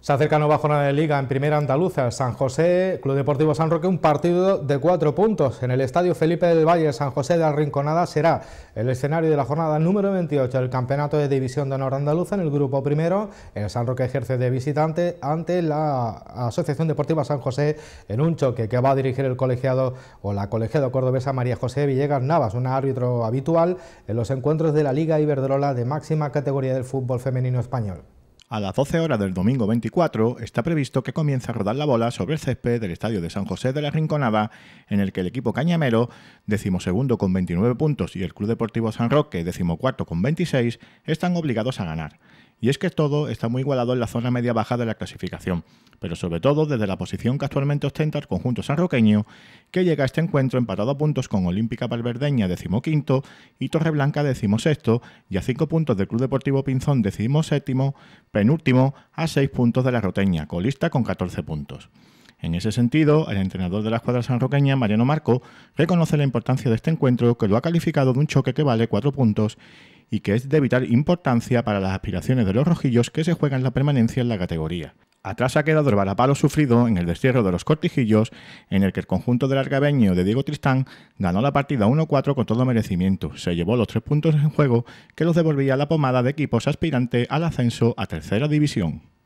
Se acerca nueva jornada de liga en primera andaluza, San José, Club Deportivo San Roque, un partido de cuatro puntos. En el Estadio Felipe del Valle, San José de Arrinconada será el escenario de la jornada número 28 del Campeonato de División de Honor Andaluza en el grupo primero. El San Roque ejerce de visitante ante la Asociación Deportiva San José en un choque que va a dirigir el colegiado o la colegiada cordobesa María José Villegas Navas, un árbitro habitual en los encuentros de la Liga Iberdrola de máxima categoría del fútbol femenino español. A las 12 horas del domingo 24 está previsto que comience a rodar la bola sobre el césped del estadio de San José de la Rinconada, en el que el equipo cañamero, decimosegundo con 29 puntos, y el Club Deportivo San Roque, decimocuarto con 26, están obligados a ganar. Y es que todo está muy igualado en la zona media-baja de la clasificación, pero sobre todo desde la posición que actualmente ostenta el conjunto sanroqueño, que llega a este encuentro empatado a puntos con Olímpica Palverdeña, decimoquinto, y Torreblanca, decimosexto, y a cinco puntos del Club Deportivo Pinzón, decimoséptimo, penúltimo, a seis puntos de la Roteña, colista con 14 puntos. En ese sentido, el entrenador de la escuadra sanroqueña, Mariano Marco, reconoce la importancia de este encuentro, que lo ha calificado de un choque que vale cuatro puntos y que es de vital importancia para las aspiraciones de los rojillos que se juegan la permanencia en la categoría. Atrás ha quedado el balapalo sufrido en el destierro de los Cortijillos, en el que el conjunto del argabeño de Diego Tristán ganó la partida 1-4 con todo merecimiento. Se llevó los tres puntos en juego que los devolvía la pomada de equipos aspirante al ascenso a tercera división.